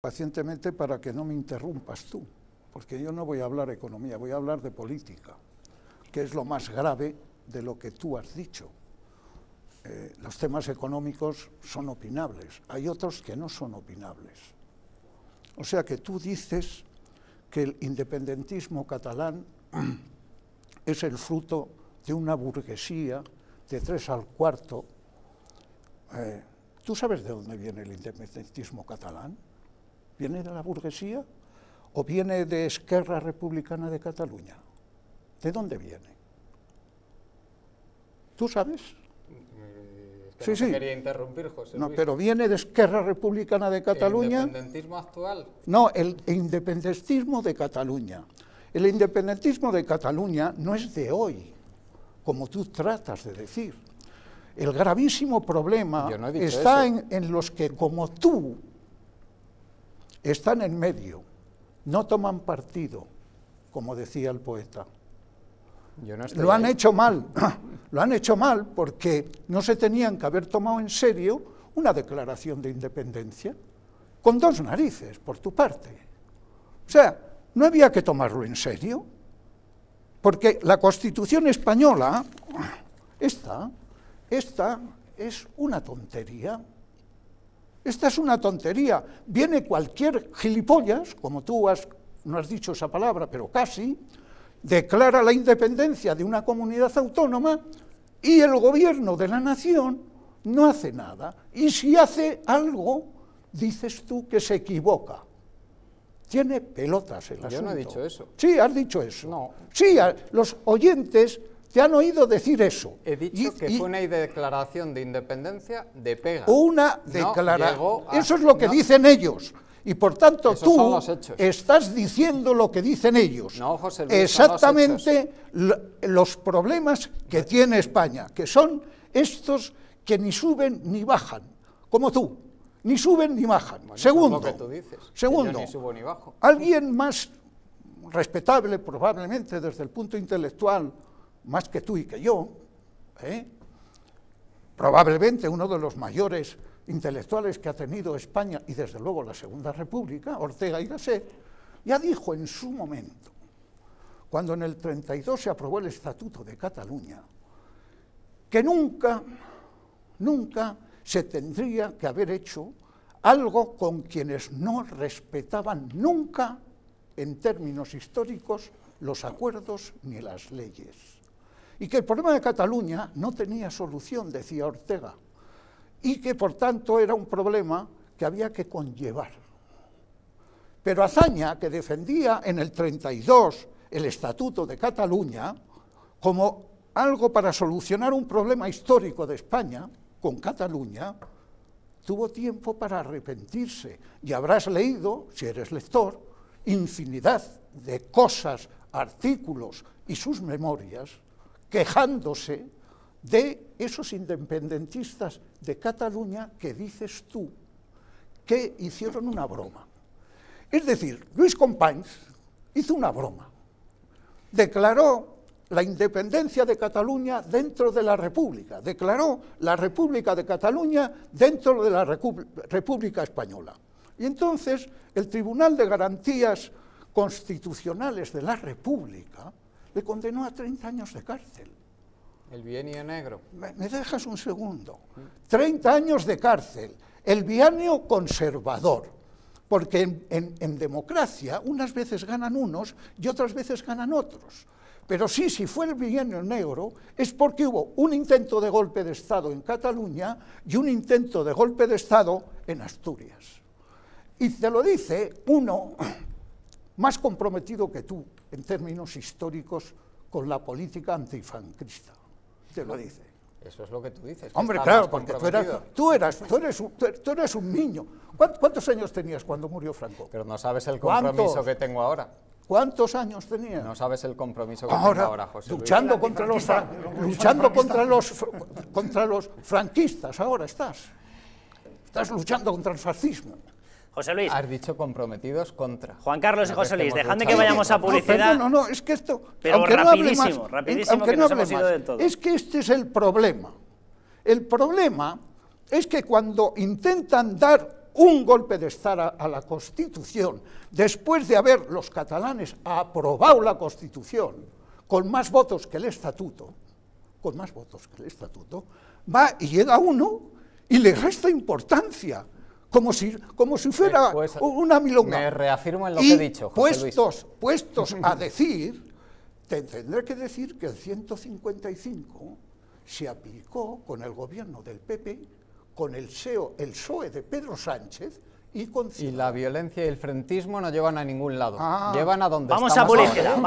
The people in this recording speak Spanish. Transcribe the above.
pacientemente para que no me interrumpas tú, porque yo no voy a hablar economía, voy a hablar de política, que es lo más grave de lo que tú has dicho. Eh, los temas económicos son opinables, hay otros que no son opinables. O sea que tú dices que el independentismo catalán es el fruto de una burguesía de tres al cuarto. Eh, ¿Tú sabes de dónde viene el independentismo catalán? ¿Viene de la burguesía o viene de Esquerra Republicana de Cataluña? ¿De dónde viene? ¿Tú sabes? Eh, sí, sí. quería interrumpir, José. No, pero viene de Esquerra Republicana de Cataluña. ¿El independentismo actual? No, el independentismo de Cataluña. El independentismo de Cataluña no es de hoy, como tú tratas de decir. El gravísimo problema está en los que, como tú, están en medio, no toman partido, como decía el poeta. lo han hecho mal, lo han hecho mal porque no se tenían que haber tomado en serio una declaración de independencia, con dos narices por tu parte. O sea, no había que tomarlo en serio, porque la Constitución española, esta, esta es una tontería. Esta es una tontería. Viene cualquier gilipollas, como tú has, no has dicho esa palabra, pero casi, declara la independencia de una comunidad autónoma y el gobierno de la nación no hace nada. Y si hace algo, dices tú que se equivoca. Tiene pelotas el Yo asunto. Yo no he dicho eso. Sí, has dicho eso. No. Sí, los oyentes te han oído decir eso. He dicho que fue una declaración de independencia de pega. Una declaración. eso es lo que dicen ellos. Y por tanto tú estás diciendo lo que dicen ellos. No, José Luis, Exactamente los, problemas que tiene España, que son estos que ni suben ni bajan, como tú. Ni suben ni bajan. segundo, segundo alguien más respetable probablemente desde el punto intelectual más que tú y que yo, ¿eh? probablemente uno de los mayores intelectuales que ha tenido España y desde luego la Segunda República, Ortega y Gasset, ya dijo en su momento, cuando en el 32 se aprobó el Estatuto de Cataluña, que nunca, nunca se tendría que haber hecho algo con quienes no respetaban nunca, en términos históricos, los acuerdos ni las leyes y que el problema de Cataluña no tenía solución, decía Ortega, y que por tanto era un problema que había que conllevar. Pero Azaña, que defendía en el 32 el Estatuto de Cataluña como algo para solucionar un problema histórico de España con Cataluña, tuvo tiempo para arrepentirse. Y habrás leído, si eres lector, infinidad de cosas, artículos y sus memorias quejándose de esos independentistas de Cataluña que dices tú que hicieron una broma. Es decir, Luis Companys hizo una broma. Declaró la independencia de Cataluña dentro de la República. Declaró la República de Cataluña dentro de la República Española. Y entonces el Tribunal de Garantías Constitucionales de la República le condenó a 30 años de cárcel. El bienio negro. ¿Me, dejas un segundo? 30 años de cárcel. El bienio conservador. Porque en, en democracia unas veces ganan unos y otras veces ganan otros. Pero sí, si fue el bienio negro, es porque hubo un intento de golpe de Estado en Cataluña y un intento de golpe de Estado en Asturias. Y te lo dice uno más comprometido que tú en términos históricos con la política antifranquista Te lo dice. Eso es lo que tú dices. Hombre, claro, porque tú eras, eres un, eres un niño. ¿Cuántos años tenías cuando murió Franco? Pero no sabes el compromiso que tengo ahora. ¿Cuántos años tenías No sabes el compromiso que ahora, tengo ahora, José. Luchando, Contra, los, luchando contra, los, contra los franquistas, ahora estás. Estás luchando contra el fascismo. José Luis. Has dicho comprometidos contra. Juan Carlos y José Luis, dejando que vayamos a publicidad. No, no, no, es que esto. Pero rapidísimo, rapidísimo, que no nos hemos ido todo. Es que este es el problema. El problema es que cuando intentan dar un golpe de estar a, la Constitución, después de haber los catalanes aprobado la Constitución con más votos que el Estatuto, con más votos que el Estatuto, va y llega uno y le resta importancia como si, como si fuera eh, pues, una milonga. Me reafirmo en lo que he dicho. puestos, puestos a decir, te tendré que decir que el 155 se aplicó con el gobierno del PP, con el, SEO, el PSOE de Pedro Sánchez, y, con... y, la violencia y el frentismo no llevan a ningún lado. Ah. Llevan a donde Vamos a abolirla